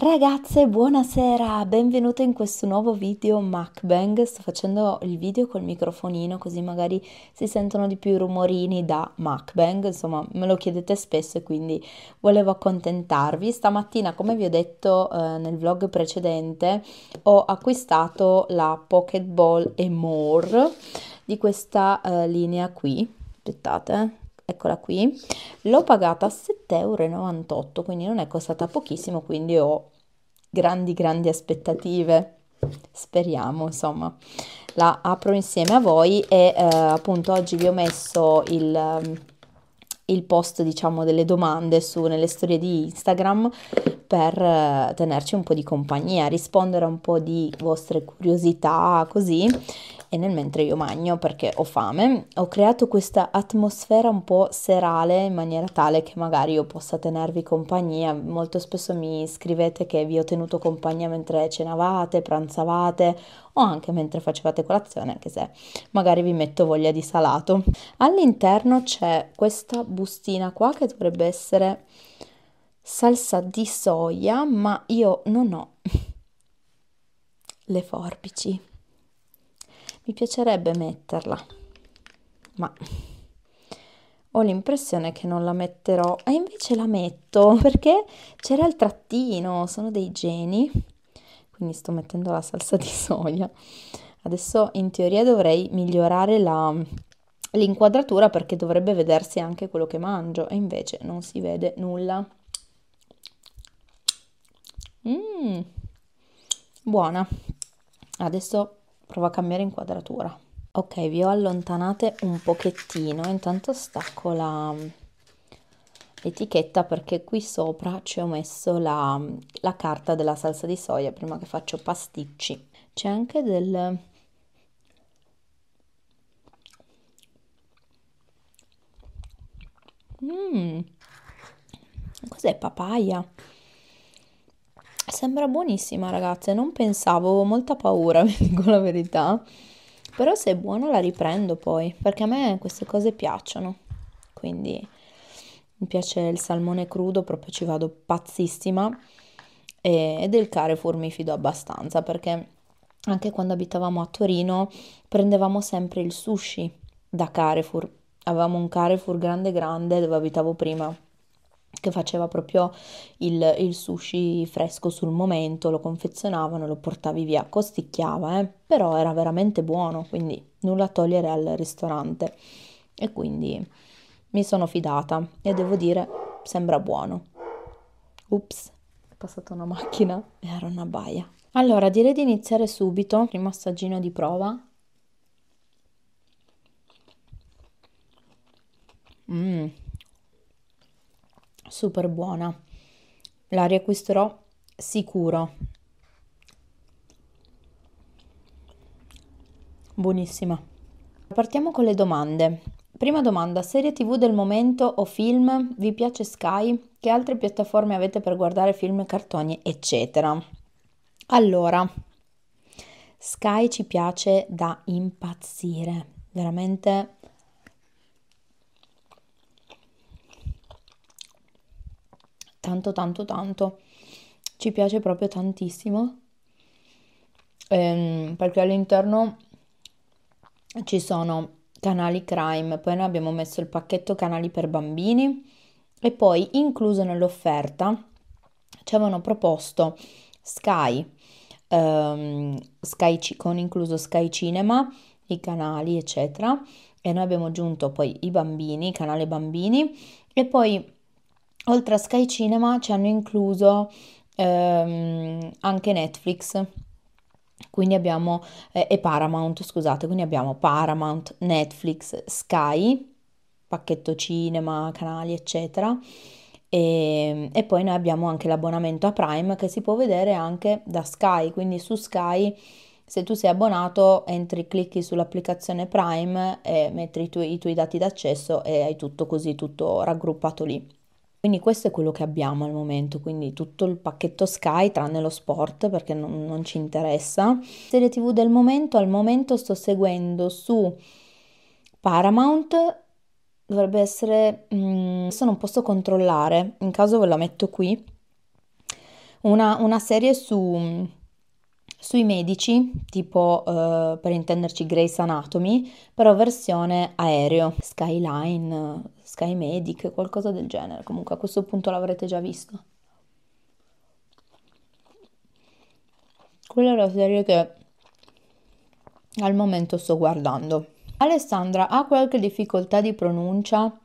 Ragazze, buonasera, benvenute in questo nuovo video MacBang. Sto facendo il video col microfonino così magari si sentono di più i rumorini da MacBang, insomma me lo chiedete spesso e quindi volevo accontentarvi. Stamattina, come vi ho detto eh, nel vlog precedente, ho acquistato la Pocket Ball e More di questa eh, linea qui. Aspettate, eh eccola qui, l'ho pagata 7,98 euro, quindi non è costata pochissimo, quindi ho grandi grandi aspettative, speriamo insomma. La apro insieme a voi e eh, appunto oggi vi ho messo il ehm, il post diciamo delle domande su nelle storie di Instagram per eh, tenerci un po' di compagnia, rispondere a un po' di vostre curiosità così e nel mentre io magno perché ho fame, ho creato questa atmosfera un po' serale in maniera tale che magari io possa tenervi compagnia. Molto spesso mi scrivete che vi ho tenuto compagnia mentre cenavate, pranzavate o anche mentre facevate colazione, anche se magari vi metto voglia di salato. All'interno c'è questa bustina qua che dovrebbe essere salsa di soia, ma io non ho le forbici. Mi piacerebbe metterla, ma ho l'impressione che non la metterò e invece la metto perché c'era il trattino, sono dei geni, quindi sto mettendo la salsa di soia. Adesso in teoria dovrei migliorare la, l'inquadratura perché dovrebbe vedersi anche quello che mangio e invece non si vede nulla. Mmm, buona. Adesso Prova a cambiare inquadratura. Ok, vi ho allontanate un pochettino, intanto stacco la mm, etichetta perché qui sopra ci ho messo la, mm, la carta della salsa di soia prima che faccio pasticci. C'è anche del... Mmm, cos'è papaya? Sembra buonissima, ragazze. Non pensavo, avevo molta paura, vi dico la verità. Però se è buona la riprendo poi, perché a me queste cose piacciono. Quindi mi piace il salmone crudo, proprio ci vado pazzissima. E, e del Carrefour mi fido abbastanza, perché anche quando abitavamo a Torino prendevamo sempre il sushi da Carrefour. Avevamo un Carrefour grande grande dove abitavo prima che faceva proprio il, il, sushi fresco sul momento, lo confezionavano, lo portavi via, costicchiava, eh? però era veramente buono, quindi nulla a togliere al ristorante. E quindi mi sono fidata e devo dire, sembra buono. Ups, è passata una macchina e era una baia. Allora, direi di iniziare subito, primo assaggino di prova. Mmm super buona. La riacquisterò sicuro. Buonissima. Partiamo con le domande. Prima domanda, serie tv del momento o film? Vi piace Sky? Che altre piattaforme avete per guardare film, cartoni, eccetera? Allora, Sky ci piace da impazzire, veramente tanto tanto tanto. Ci piace proprio tantissimo ehm, perché all'interno ci sono canali crime, poi noi abbiamo messo il pacchetto canali per bambini e poi incluso nell'offerta ci avevano proposto Sky, ehm, Sky con incluso Sky Cinema, i canali eccetera e noi abbiamo aggiunto poi i bambini, canale bambini e poi Oltre a Sky Cinema ci hanno incluso ehm, anche Netflix. Quindi abbiamo eh, e Paramount, scusate, quindi abbiamo Paramount, Netflix, Sky, pacchetto cinema, canali, eccetera. E, ehm, e, poi noi abbiamo anche l'abbonamento a Prime che si può vedere anche da Sky, quindi su Sky se tu sei abbonato entri, clicchi sull'applicazione Prime e metti i tuoi, i tuoi dati d'accesso e hai tutto così, tutto raggruppato lì. Quindi questo è quello che abbiamo al momento, quindi tutto il pacchetto Sky tranne lo sport perché non, non ci interessa. Serie TV del momento, al momento sto seguendo su Paramount, dovrebbe essere, mh, mm, adesso non posso controllare, in caso ve la metto qui, una, una serie su sui medici, tipo eh, per intenderci Grace Anatomy, però versione aereo, Skyline, Sky Medic, qualcosa del genere. Comunque a questo punto l'avrete già visto. Quella è la serie che al momento sto guardando. Alessandra ha qualche difficoltà di pronuncia?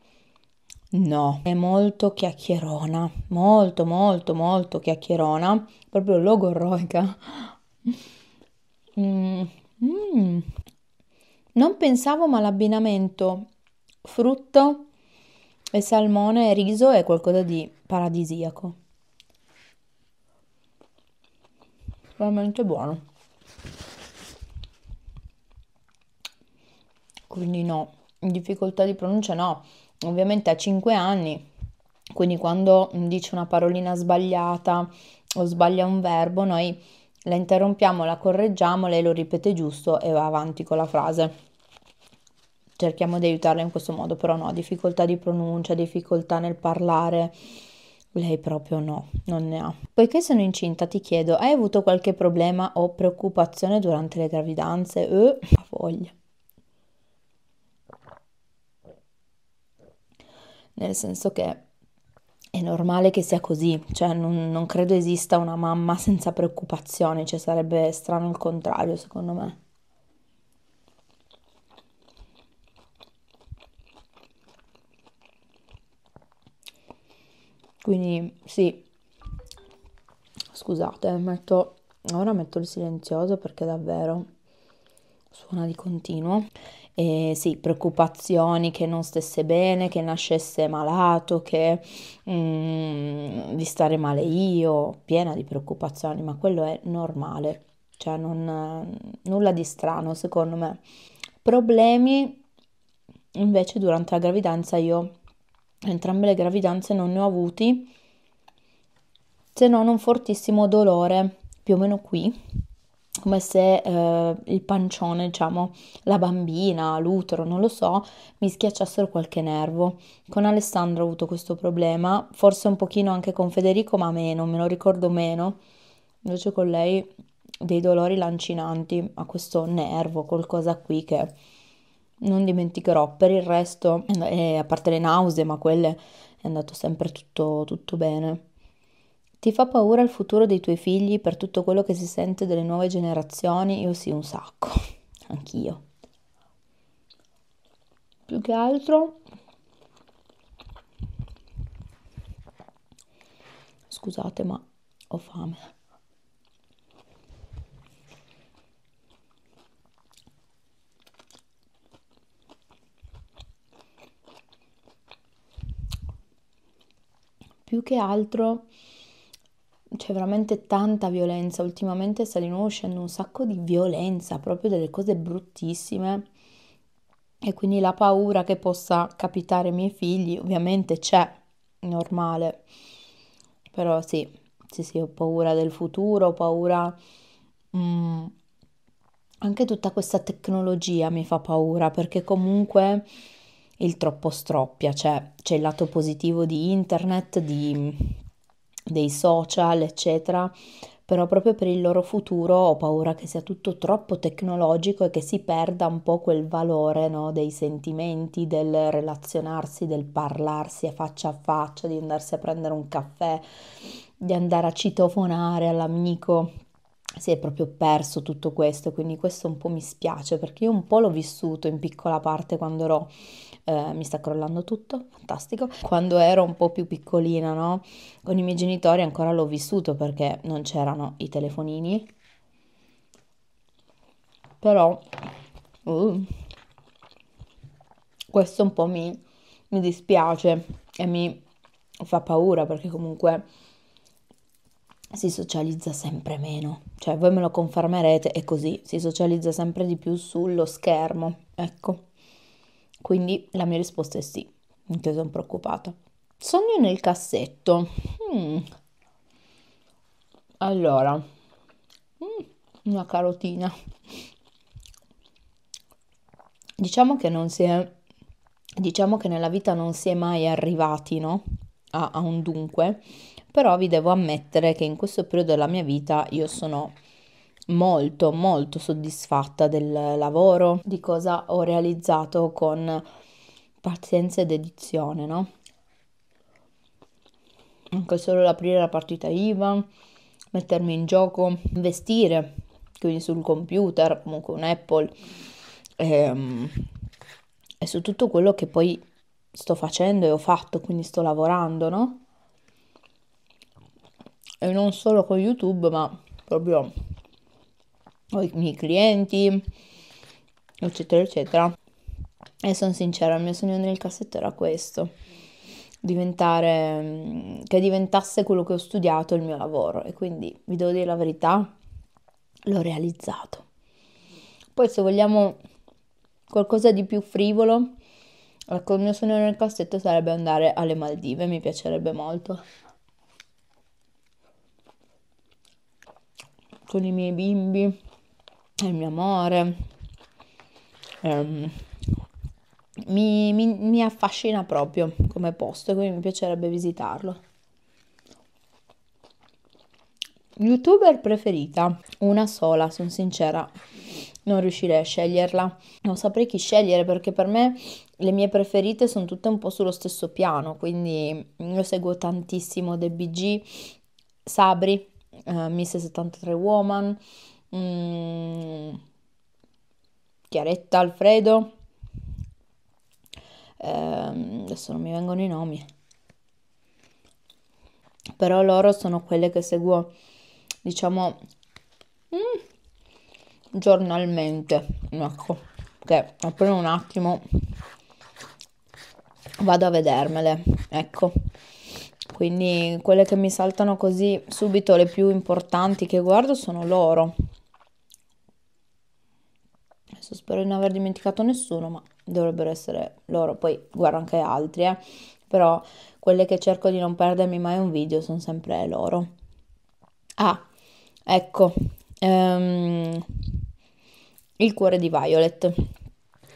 No, è molto chiacchierona, molto molto molto chiacchierona, proprio logorroica. Mm. Mm. Non pensavo ma l'abbinamento frutto e salmone e riso è qualcosa di paradisiaco. Veramente buono. Quindi no, difficoltà di pronuncia no. Ovviamente a 5 anni, quindi quando dice una parolina sbagliata o sbaglia un verbo, noi la interrompiamo, la correggiamo, lei lo ripete giusto e va avanti con la frase cerchiamo di aiutarla in questo modo, però no, difficoltà di pronuncia, difficoltà nel parlare. Lei proprio no, non ne ha. Poiché sono incinta, ti chiedo, hai avuto qualche problema o preoccupazione durante le gravidanze? Eh, ha voglia. Nel senso che è normale che sia così, cioè non, non credo esista una mamma senza preoccupazioni, cioè sarebbe strano il contrario secondo me. Quindi sì, scusate, metto, ora metto il silenzioso perché davvero suona di continuo. E sì, preoccupazioni che non stesse bene, che nascesse malato, che mm, di stare male io, piena di preoccupazioni, ma quello è normale, cioè non, nulla di strano secondo me. Problemi invece durante la gravidanza io entrambe le gravidanze non ne ho avuti se non un fortissimo dolore più o meno qui come se eh, il pancione diciamo la bambina l'utero non lo so mi schiacciassero qualche nervo con Alessandro ho avuto questo problema forse un pochino anche con Federico ma meno me lo ricordo meno invece con lei dei dolori lancinanti a questo nervo qualcosa qui che non dimenticherò. Per il resto, eh, a parte le nausee, ma quelle è andato sempre tutto, tutto bene. Ti fa paura il futuro dei tuoi figli per tutto quello che si sente delle nuove generazioni? Io sì, un sacco, anch'io. Più che altro... Scusate, ma ho fame. più che altro c'è veramente tanta violenza. Ultimamente sta di nuovo uscendo un sacco di violenza, proprio delle cose bruttissime. E quindi la paura che possa capitare ai miei figli, ovviamente c'è, normale. Però sì, sì, sì, ho paura del futuro, ho paura... Mm, anche tutta questa tecnologia mi fa paura perché comunque il troppo stroppia, cioè c'è il lato positivo di internet, di, dei social, eccetera, però proprio per il loro futuro ho paura che sia tutto troppo tecnologico e che si perda un po' quel valore no, dei sentimenti, del relazionarsi, del parlarsi a faccia a faccia, di andarsi a prendere un caffè, di andare a citofonare all'amico. Si è proprio perso tutto questo, quindi questo un po' mi spiace perché io un po' l'ho vissuto in piccola parte quando ero eh, mi sta crollando tutto, fantastico. Quando ero un po' più piccolina, no? Con i miei genitori ancora l'ho vissuto perché non c'erano i telefonini. Però uh, questo un po' mi, mi dispiace e mi fa paura perché comunque si socializza sempre meno. Cioè, voi me lo confermerete, è così, si socializza sempre di più sullo schermo. Ecco. Quindi la mia risposta è sì, anche sono preoccupata. Sogno nel cassetto. Mm. Allora, mm, una carotina. Diciamo che non si è diciamo che nella vita non si è mai arrivati, no? a, a un dunque, però vi devo ammettere che in questo periodo della mia vita io sono molto molto soddisfatta del lavoro, di cosa ho realizzato con pazienza ed edizione, no? Anche solo l'aprire la partita IVA, mettermi in gioco, investire, quindi sul computer, comunque un Apple, ehm, e su tutto quello che poi sto facendo e ho fatto, quindi sto lavorando, no? E non solo con YouTube, ma proprio ho i miei clienti, eccetera, eccetera. E sono sincera, il mio sogno nel cassetto era questo, diventare, che diventasse quello che ho studiato il mio lavoro e quindi vi devo dire la verità, l'ho realizzato. Poi se vogliamo qualcosa di più frivolo, ecco il mio sogno nel cassetto sarebbe andare alle Maldive, mi piacerebbe molto. Con i miei bimbi, è eh, il mio amore, um, mi, mi, mi affascina proprio come posto e quindi mi piacerebbe visitarlo. Youtuber preferita? Una sola, sono sincera non riuscirei a sceglierla. Non saprei chi scegliere perché per me le mie preferite sono tutte un po' sullo stesso piano, quindi io seguo tantissimo DBG, Sabri, eh, Miss 73 Woman, mm, Chiaretta Alfredo, eh, adesso non mi vengono i nomi, però loro sono quelle che seguo, diciamo, mm, giornalmente, ecco, che appena un attimo vado a vedermele, ecco. Quindi quelle che mi saltano così subito le più importanti che guardo sono loro, adesso spero di non aver dimenticato nessuno, ma dovrebbero essere loro, poi guardo anche altri, eh. però quelle che cerco di non perdermi mai un video sono sempre loro. Ah, ecco, ehm, il cuore di Violet.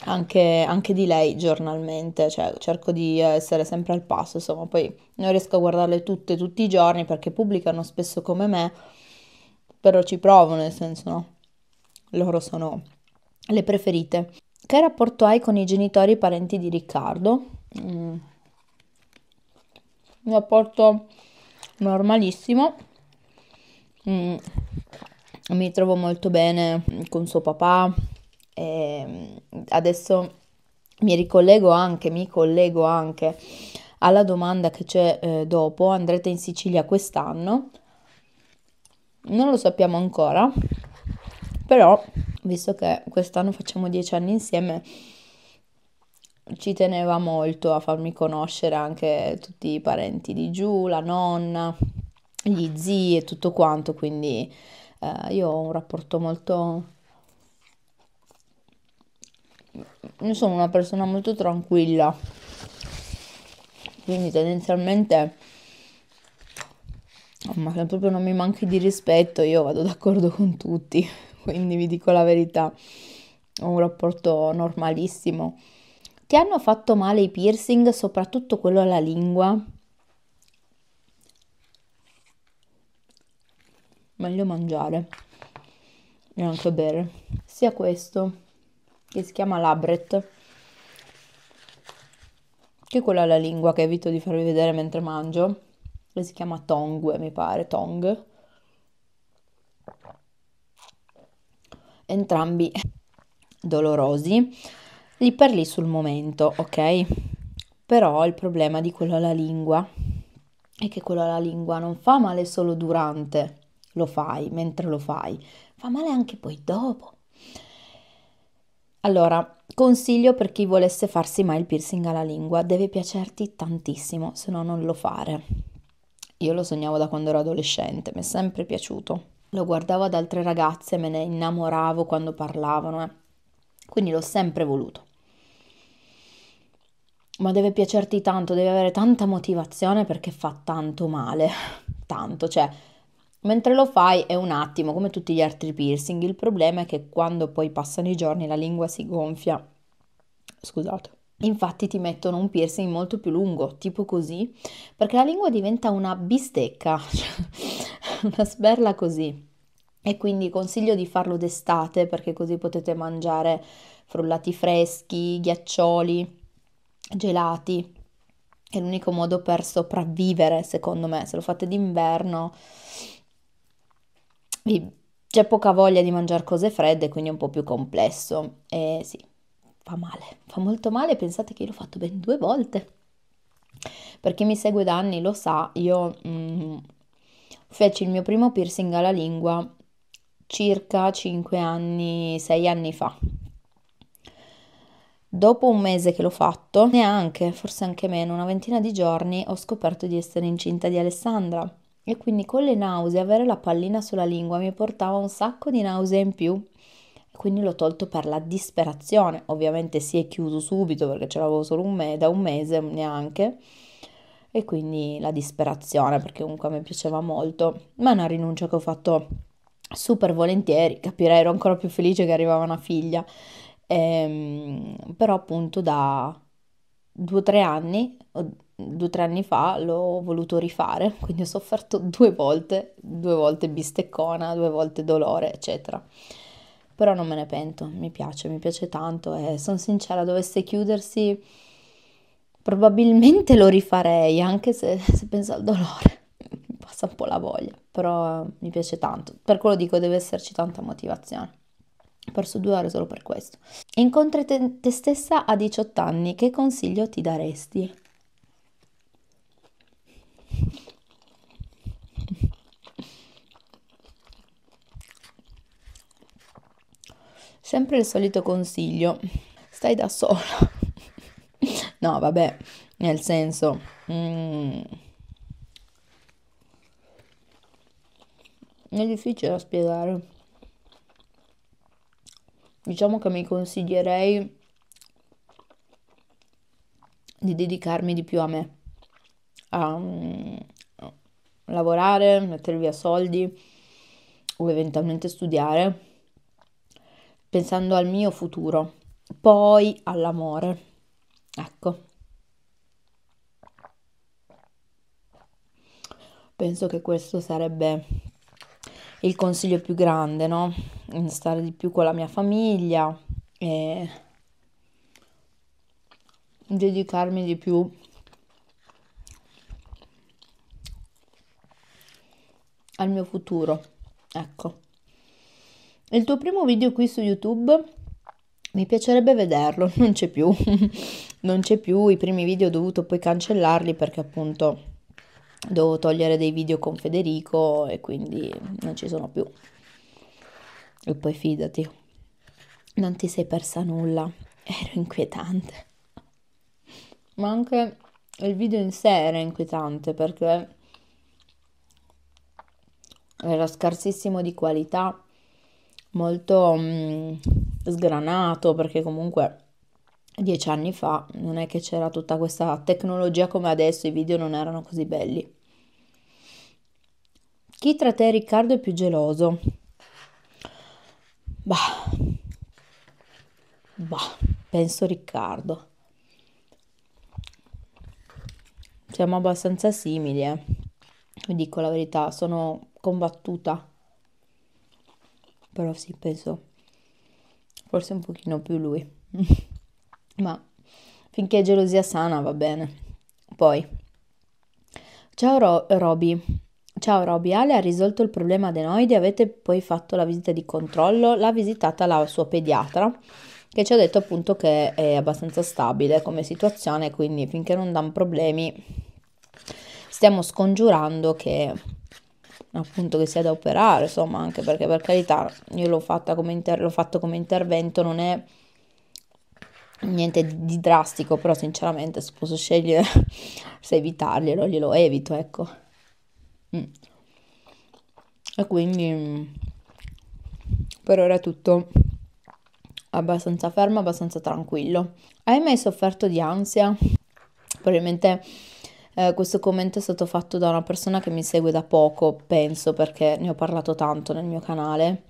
Anche, anche, di lei giornalmente, cioè cerco di eh, essere sempre al passo, insomma, poi non riesco a guardarle tutte tutti i giorni perché pubblicano spesso come me, però ci provo, nel senso no, loro sono le preferite. Che rapporto hai con i genitori e i parenti di Riccardo? Mm. Un rapporto normalissimo. Mm. Mi trovo molto bene con suo papà e ehm, adesso mi ricollego anche, mi collego anche alla domanda che c'è eh, dopo. Andrete in Sicilia quest'anno? Non lo sappiamo ancora, però visto che quest'anno facciamo dieci anni insieme, ci teneva molto a farmi conoscere anche tutti i parenti di giù, la nonna, gli zii e tutto quanto, quindi eh, io ho un rapporto molto... Io sono una persona molto tranquilla, quindi tendenzialmente, oh, ma proprio non mi manchi di rispetto, io vado d'accordo con tutti quindi vi dico la verità, ho un rapporto normalissimo. Ti hanno fatto male i piercing, soprattutto quello alla lingua? Meglio mangiare e anche bere. Sia questo, che si chiama Labret, che quello alla lingua che evito di farvi vedere mentre mangio, che si chiama Tongue, mi pare, Tongue entrambi dolorosi lì per lì sul momento, ok? Però il problema di quello alla lingua è che quello alla lingua non fa male solo durante lo fai, mentre lo fai, fa male anche poi dopo. Allora, consiglio per chi volesse farsi mai il piercing alla lingua, deve piacerti tantissimo, se no non lo fare. Io lo sognavo da quando ero adolescente, mi è sempre piaciuto lo guardavo ad altre ragazze, me ne innamoravo quando parlavano, eh. quindi l'ho sempre voluto. Ma deve piacerti tanto, deve avere tanta motivazione perché fa tanto male, tanto, cioè mentre lo fai è un attimo, come tutti gli altri piercing, il problema è che quando poi passano i giorni la lingua si gonfia. Scusate. Infatti ti mettono un piercing molto più lungo, tipo così, perché la lingua diventa una bistecca. Cioè, una sberla così. E quindi consiglio di farlo d'estate perché così potete mangiare frullati freschi, ghiaccioli, gelati. È l'unico modo per sopravvivere, secondo me. Se lo fate d'inverno, c'è poca voglia di mangiare cose fredde, quindi è un po' più complesso. E sì, fa male, fa molto male. Pensate che io l'ho fatto ben due volte. Per chi mi segue da anni lo sa, io mh, mm, Feci il mio primo piercing alla lingua circa 5 anni, 6 anni fa. Dopo un mese che l'ho fatto, neanche, forse anche meno, una ventina di giorni, ho scoperto di essere incinta di Alessandra. E quindi con le nausee avere la pallina sulla lingua mi portava un sacco di nausea in più. Quindi l'ho tolto per la disperazione. Ovviamente si è chiuso subito perché ce l'avevo solo un me- da un mese neanche e quindi la disperazione perché comunque mi piaceva molto, ma è una rinuncia che ho fatto super volentieri, capirei ero ancora più felice che arrivava una figlia, ehm, però appunto da due o tre anni, due o tre anni fa l'ho voluto rifare, quindi ho sofferto due volte, due volte bisteccona, due volte dolore, eccetera. Però non me ne pento, mi piace, mi piace tanto e sono sincera, dovesse chiudersi Probabilmente lo rifarei, anche se, se penso al dolore, mi passa un po' la voglia, però eh, mi piace tanto. Per quello dico, deve esserci tanta motivazione. Ho perso due ore solo per questo. Incontri te, te stessa a 18 anni, che consiglio ti daresti? Sempre il solito consiglio, stai da sola. No, vabbè, nel senso... Mm, è difficile da spiegare. Diciamo che mi consiglierei di dedicarmi di più a me, a um, lavorare, mettere via soldi o eventualmente studiare, pensando al mio futuro, poi all'amore Ecco. Penso che questo sarebbe il consiglio più grande, no? Stare di più con la mia famiglia e dedicarmi di più al mio futuro. Ecco. Il tuo primo video qui su YouTube mi piacerebbe vederlo, non c'è più, non c'è più, i primi video ho dovuto poi cancellarli perché appunto devo togliere dei video con Federico e quindi non ci sono più. E poi fidati, non ti sei persa nulla, ero inquietante. Ma anche il video in sé era inquietante perché era scarsissimo di qualità, molto... Mh, mm, sgranato perché comunque dieci anni fa non è che c'era tutta questa tecnologia come adesso, i video non erano così belli. Chi tra te Riccardo è più geloso? Bah, bah, penso Riccardo. Siamo abbastanza simili, eh. Vi dico la verità, sono combattuta. Però sì, penso forse un pochino più lui. Ma finché è gelosia sana va bene. Poi, ciao Ro- Roby. Ciao Roby, Ale ha risolto il problema adenoide, avete poi fatto la visita di controllo, l'ha visitata la sua pediatra che ci ha detto appunto che è abbastanza stabile come situazione, quindi finché non danno problemi stiamo scongiurando che appunto che sia da operare, insomma, anche perché per carità io l'ho, inter- l'ho fatto come intervento, non è niente di drastico, però sinceramente se posso scegliere se evitarglielo, glielo evito, ecco. Mm. E quindi per ora è tutto abbastanza fermo, abbastanza tranquillo. Hai mai sofferto di ansia? Probabilmente eh, questo commento è stato fatto da una persona che mi segue da poco, penso, perché ne ho parlato tanto nel mio canale.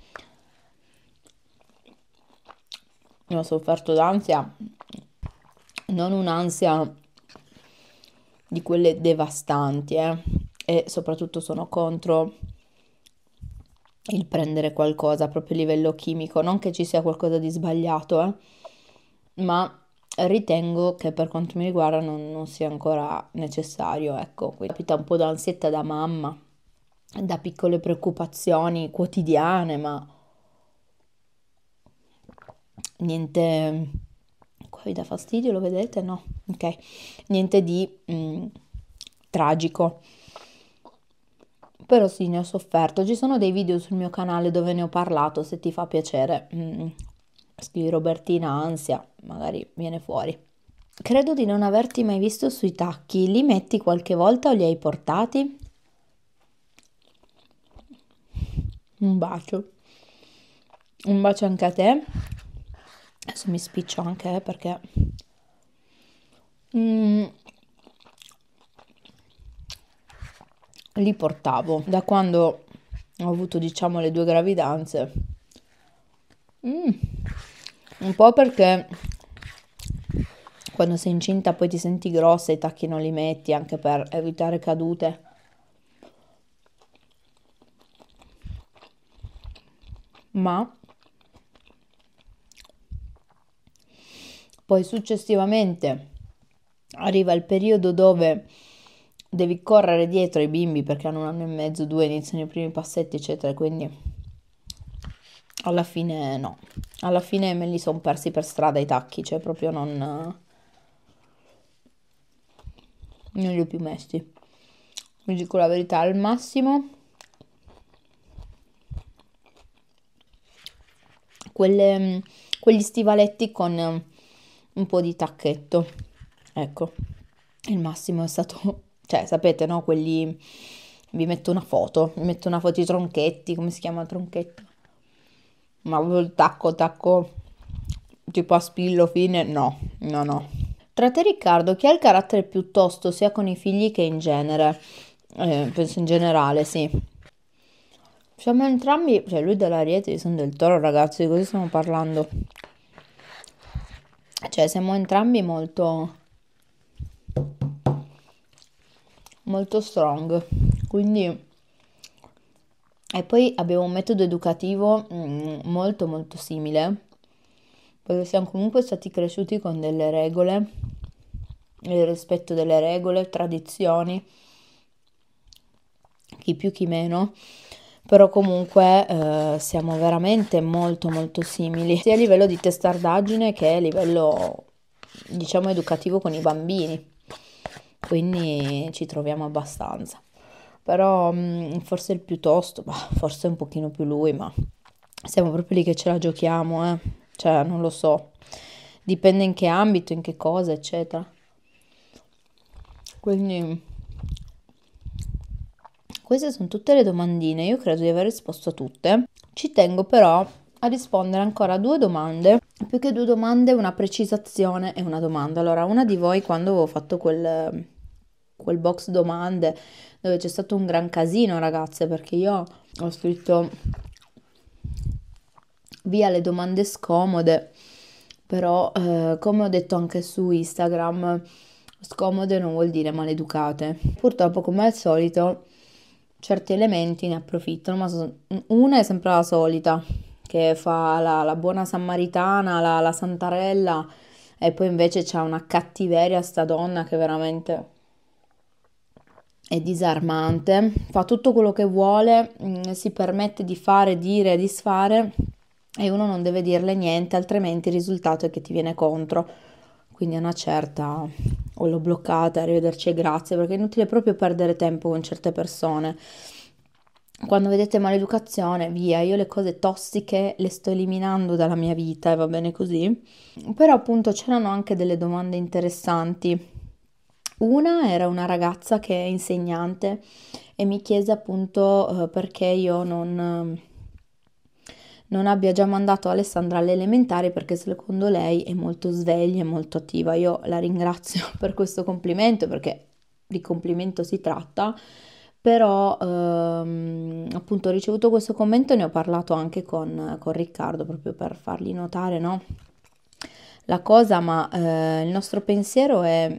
Ne ho sofferto d'ansia, non un'ansia di quelle devastanti, eh. E soprattutto sono contro il prendere qualcosa proprio a livello chimico, non che ci sia qualcosa di sbagliato, eh, ma ritengo che per quanto mi riguarda non, non sia ancora necessario, ecco, quindi capita un po' d'ansietta da mamma, da piccole preoccupazioni quotidiane, ma niente qua vi dà fastidio, lo vedete? No, ok, niente di mh, mm, tragico. Però sì, ne ho sofferto. Ci sono dei video sul mio canale dove ne ho parlato, se ti fa piacere. Mm, scrivi Robertina ansia, magari viene fuori. Credo di non averti mai visto sui tacchi, li metti qualche volta o li hai portati? Un bacio. Un bacio anche a te. Adesso mi spiccio anche eh, perché... Mm. Li portavo da quando ho avuto diciamo le due gravidanze. Mm. Un po' perché quando sei incinta poi ti senti grossa, i tacchi non li metti anche per evitare cadute. Ma poi successivamente arriva il periodo dove devi correre dietro ai bimbi perché hanno un anno e mezzo, due, iniziano i primi passetti, eccetera, quindi alla fine no, alla fine me li sono persi per strada i tacchi, cioè proprio non, non li ho più messi. Vi dico la verità, al massimo quelle, quegli stivaletti con un po' di tacchetto, ecco, il massimo è stato, cioè sapete no, quelli, vi metto una foto, vi metto una foto di tronchetti, come si chiama tronchetti? ma proprio il tacco tacco tipo a spillo fine, no, no, no. Tra te Riccardo, chi ha il carattere piuttosto sia con i figli che in genere? Eh, penso in generale, sì. Siamo entrambi, cioè lui dell'Ariete, io sono del Toro, ragazzi, di cosa stiamo parlando? Cioè, siamo entrambi molto... molto strong, quindi... E poi abbiamo un metodo educativo mm, molto molto simile, perché siamo comunque stati cresciuti con delle regole, il rispetto delle regole, tradizioni, chi più chi meno, però comunque eh, siamo veramente molto molto simili, sia a livello di testardaggine che a livello diciamo educativo con i bambini, quindi ci troviamo abbastanza però mm, forse il più tosto, forse un pochino più lui, ma siamo proprio lì che ce la giochiamo, eh. Cioè, non lo so. Dipende in che ambito, in che cosa, eccetera. Quindi queste sono tutte le domandine, io credo di aver risposto a tutte. Ci tengo però a rispondere ancora a due domande, più che due domande, una precisazione e una domanda. Allora, una di voi quando avevo fatto quel, quel box domande dove c'è stato un gran casino, ragazze, perché io ho scritto via le domande scomode, però eh, come ho detto anche su Instagram, scomode non vuol dire maleducate. Purtroppo come al solito certi elementi ne approfittano, ma una è sempre la solita, che fa la, la buona samaritana, la, la santarella, e poi invece c'è una cattiveria sta donna che veramente è disarmante, fa tutto quello che vuole, mm, si permette di fare, dire, disfare e uno non deve dirle niente, altrimenti il risultato è che ti viene contro. Quindi è una certa o l'ho bloccata, arrivederci e grazie, perché è inutile proprio perdere tempo con certe persone. Quando vedete maleducazione, via, io le cose tossiche le sto eliminando dalla mia vita e va bene così. Però appunto c'erano anche delle domande interessanti. Una era una ragazza che è insegnante e mi chiese appunto eh, perché io non non abbia già mandato Alessandra all'elementare perché secondo lei è molto sveglia e molto attiva. Io la ringrazio per questo complimento perché di complimento si tratta, però ehm, appunto ho ricevuto questo commento e ne ho parlato anche con, con Riccardo proprio per fargli notare no? la cosa, ma eh, il nostro pensiero è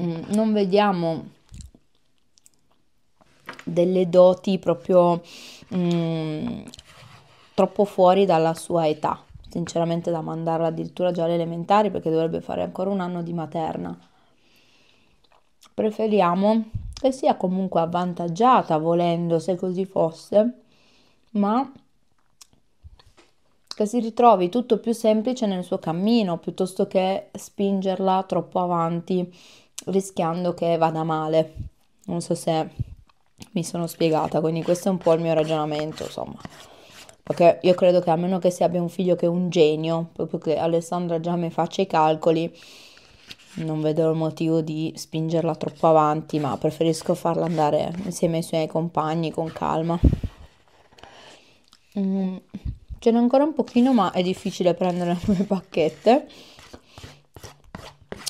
mm, non vediamo delle doti proprio Mm, troppo fuori dalla sua età, sinceramente da mandarla addirittura già alle elementari perché dovrebbe fare ancora un anno di materna. Preferiamo che sia comunque avvantaggiata volendo se così fosse, ma che si ritrovi tutto più semplice nel suo cammino piuttosto che spingerla troppo avanti rischiando che vada male. Non so se mi sono spiegata, quindi questo è un po' il mio ragionamento, insomma. Perché io credo che a meno che si abbia un figlio che è un genio, proprio che Alessandra già mi faccia i calcoli, non vedo il motivo di spingerla troppo avanti, ma preferisco farla andare insieme ai suoi compagni con calma. Mm, ce n'è ancora un pochino, ma è difficile prendere le pacchette.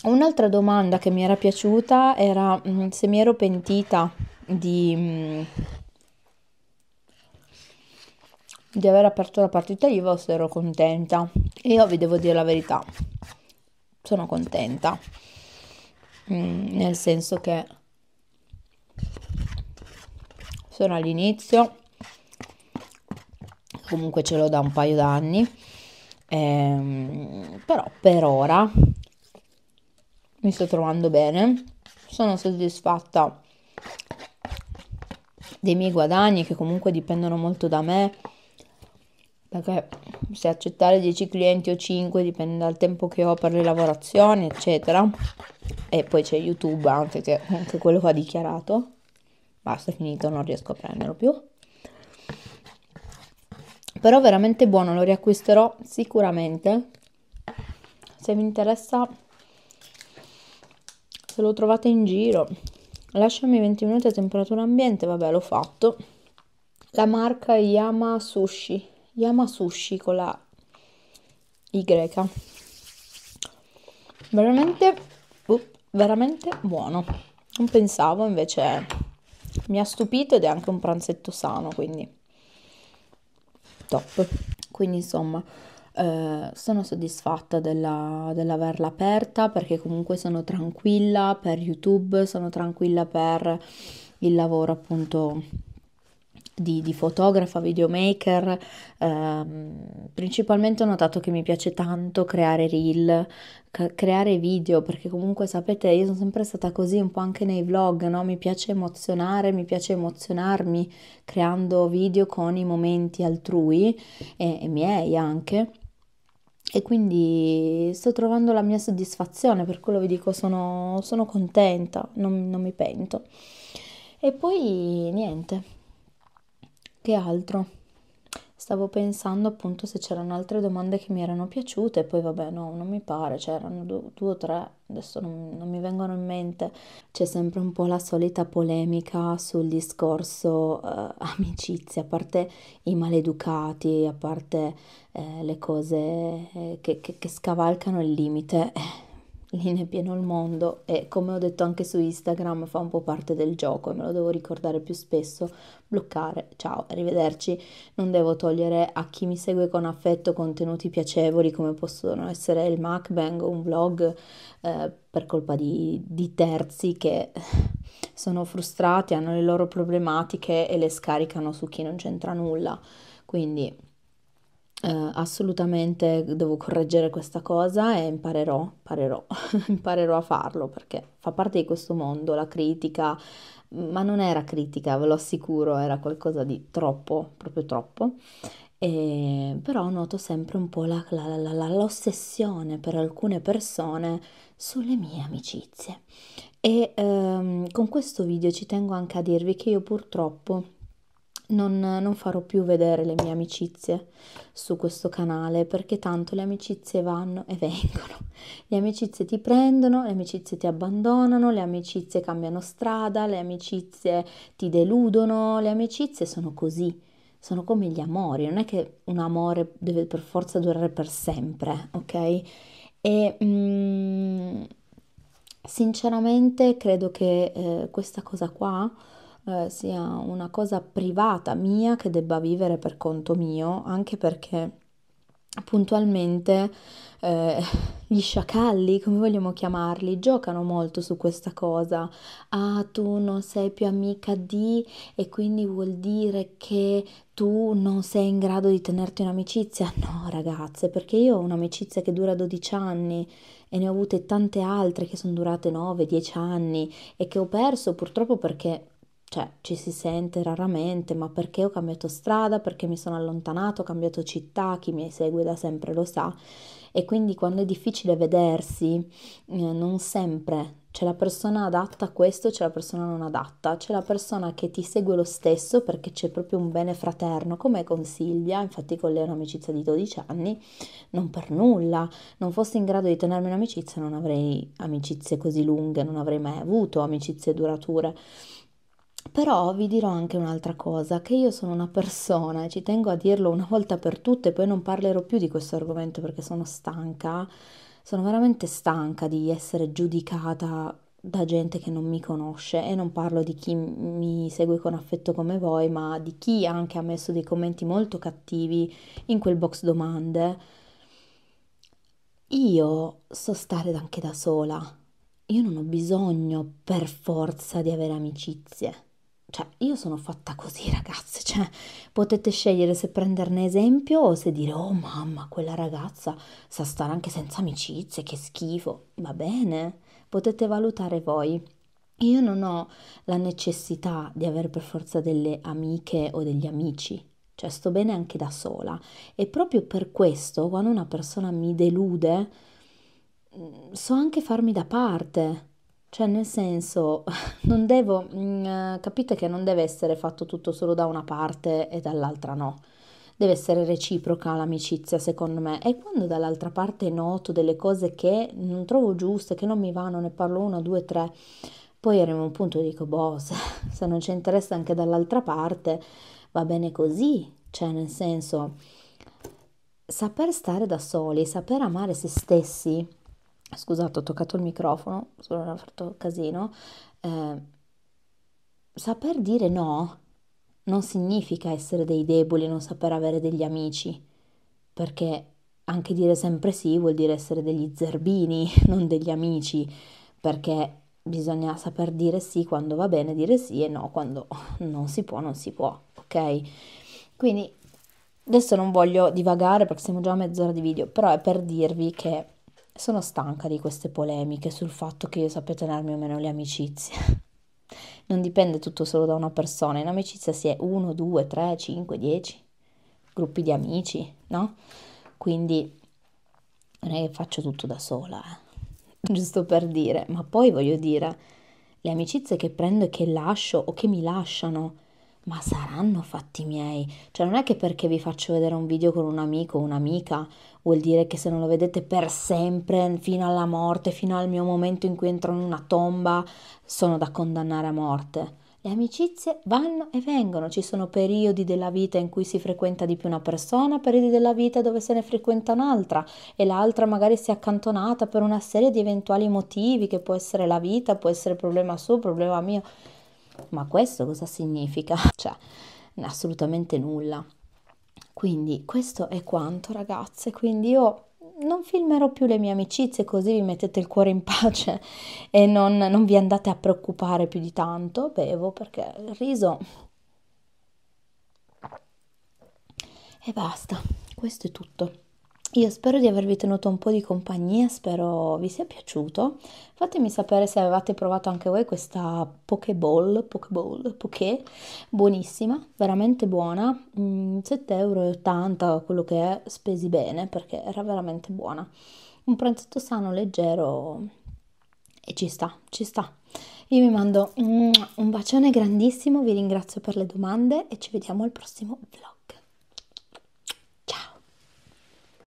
Un'altra domanda che mi era piaciuta era mm, se mi ero pentita di, mm, di aver aperto la partita IVA ero contenta. E io vi devo dire la verità, sono contenta. Mm, nel senso che sono all'inizio, comunque ce l'ho da un paio d'anni, ehm, però per ora mi sto trovando bene, sono soddisfatta dei miei guadagni che comunque dipendono molto da me perché se accettare 10 clienti o 5 dipende dal tempo che ho per le lavorazioni eccetera e poi c'è youtube anche che anche quello che ha dichiarato basta è finito non riesco a prenderlo più però veramente buono lo riacquisterò sicuramente se vi interessa se lo trovate in giro Lasciami 20 minuti a temperatura ambiente, vabbè l'ho fatto. La marca Yama Sushi, Yama Sushi con la Y. Veramente, up, veramente buono. Non pensavo, invece mi ha stupito ed è anche un pranzetto sano, quindi top. Quindi insomma, eh, sono soddisfatta della, dell'averla aperta perché comunque sono tranquilla per YouTube, sono tranquilla per il lavoro appunto di, di, fotografa, videomaker, ehm, principalmente ho notato che mi piace tanto creare reel, creare video, perché comunque sapete io sono sempre stata così un po' anche nei vlog, no? mi piace emozionare, mi piace emozionarmi creando video con i momenti altrui e, e miei anche e quindi sto trovando la mia soddisfazione, per quello vi dico sono, sono contenta, non, non, mi pento. E poi niente, che altro? stavo pensando appunto se c'erano altre domande che mi erano piaciute, poi vabbè no, non mi pare, c'erano cioè due, due o tre, adesso non, non mi vengono in mente. C'è sempre un po' la solita polemica sul discorso eh, amicizia, a parte i maleducati, a parte eh, le cose eh, che, che, che scavalcano il limite. lì ne pieno il mondo e come ho detto anche su Instagram fa un po' parte del gioco e me lo devo ricordare più spesso, bloccare, ciao, arrivederci, non devo togliere a chi mi segue con affetto contenuti piacevoli come possono essere il mukbang o un vlog eh, per colpa di, di terzi che sono frustrati, hanno le loro problematiche e le scaricano su chi non c'entra nulla, quindi Uh, assolutamente devo correggere questa cosa e imparerò, imparerò, imparerò a farlo perché fa parte di questo mondo la critica, ma non era critica, ve lo assicuro, era qualcosa di troppo, proprio troppo. E, però noto sempre un po' la, la, la, l'ossessione per alcune persone sulle mie amicizie. E um, con questo video ci tengo anche a dirvi che io purtroppo non, non farò più vedere le mie amicizie su questo canale perché tanto le amicizie vanno e vengono. Le amicizie ti prendono, le amicizie ti abbandonano, le amicizie cambiano strada, le amicizie ti deludono, le amicizie sono così sono come gli amori, non è che un amore deve per forza durare per sempre, ok? E mh, mm, sinceramente credo che eh, questa cosa qua eh, sia una cosa privata mia che debba vivere per conto mio, anche perché puntualmente eh, gli sciacalli, come vogliamo chiamarli, giocano molto su questa cosa. Ah, tu non sei più amica di e quindi vuol dire che tu non sei in grado di tenerti un'amicizia. No, ragazze, perché io ho un'amicizia che dura 12 anni e ne ho avute tante altre che sono durate 9, 10 anni e che ho perso purtroppo perché cioè ci si sente raramente, ma perché ho cambiato strada, perché mi sono allontanato, ho cambiato città, chi mi segue da sempre lo sa. E quindi quando è difficile vedersi, eh, non sempre c'è la persona adatta a questo, c'è la persona non adatta, c'è la persona che ti segue lo stesso perché c'è proprio un bene fraterno, come con Silvia, infatti con lei è un'amicizia di 12 anni, non per nulla, non fossi in grado di tenermi un'amicizia non avrei amicizie così lunghe, non avrei mai avuto amicizie durature. Però vi dirò anche un'altra cosa, che io sono una persona, e ci tengo a dirlo una volta per tutte, poi non parlerò più di questo argomento perché sono stanca, sono veramente stanca di essere giudicata da gente che non mi conosce e non parlo di chi mi segue con affetto come voi, ma di chi anche ha messo dei commenti molto cattivi in quel box domande. Io so stare anche da sola. Io non ho bisogno per forza di avere amicizie. Cioè, io sono fatta così, ragazze, cioè, potete scegliere se prenderne esempio o se dire, oh mamma, quella ragazza sa stare anche senza amicizie, che schifo. Va bene, potete valutare voi. Io non ho la necessità di avere per forza delle amiche o degli amici, cioè sto bene anche da sola. E proprio per questo, quando una persona mi delude, mm, so anche farmi da parte cioè, nel senso, non devo, mh, mm, capite che non deve essere fatto tutto solo da una parte e dall'altra no. Deve essere reciproca l'amicizia, secondo me. E quando dall'altra parte noto delle cose che non trovo giuste, che non mi vanno, ne parlo una, due, tre, poi arrivo a un punto e dico, boh, se, se non ci interessa anche dall'altra parte, va bene così. Cioè, nel senso, saper stare da soli, saper amare se stessi Ah, scusate ho toccato il microfono, solo non fatto casino, eh, saper dire no non significa essere dei deboli, non saper avere degli amici, perché anche dire sempre sì vuol dire essere degli zerbini, non degli amici, perché bisogna saper dire sì quando va bene dire sì e no quando non si può, non si può, ok? Quindi adesso non voglio divagare perché siamo già a mezz'ora di video, però è per dirvi che sono stanca di queste polemiche sul fatto che io sappia tenermi o meno le amicizie. Non dipende tutto solo da una persona, in amicizia si è uno, due, tre, cinque, dieci gruppi di amici, no? Quindi non è che faccio tutto da sola, eh? giusto per dire, ma poi voglio dire, le amicizie che prendo e che lascio o che mi lasciano ma saranno fatti miei. Cioè non è che perché vi faccio vedere un video con un amico o un'amica vuol dire che se non lo vedete per sempre, fino alla morte, fino al mio momento in cui entro in una tomba, sono da condannare a morte. Le amicizie vanno e vengono, ci sono periodi della vita in cui si frequenta di più una persona, periodi della vita dove se ne frequenta un'altra e l'altra magari si è accantonata per una serie di eventuali motivi che può essere la vita, può essere problema suo, problema mio. Ma questo cosa significa? Cioè, assolutamente nulla. Quindi questo è quanto ragazze, quindi io non filmerò più le mie amicizie così vi mettete il cuore in pace e non, non vi andate a preoccupare più di tanto, bevo perché il riso... E basta, questo è tutto. Io spero di avervi tenuto un po' di compagnia, spero vi sia piaciuto. Fatemi sapere se avevate provato anche voi questa Pokéball, Pokéball, Poké, buonissima, veramente buona, 7,80 mm, euro, quello che è, spesi bene perché era veramente buona. Un pranzetto sano, leggero e ci sta, ci sta. Io vi mando mm, un bacione grandissimo, vi ringrazio per le domande e ci vediamo al prossimo vlog.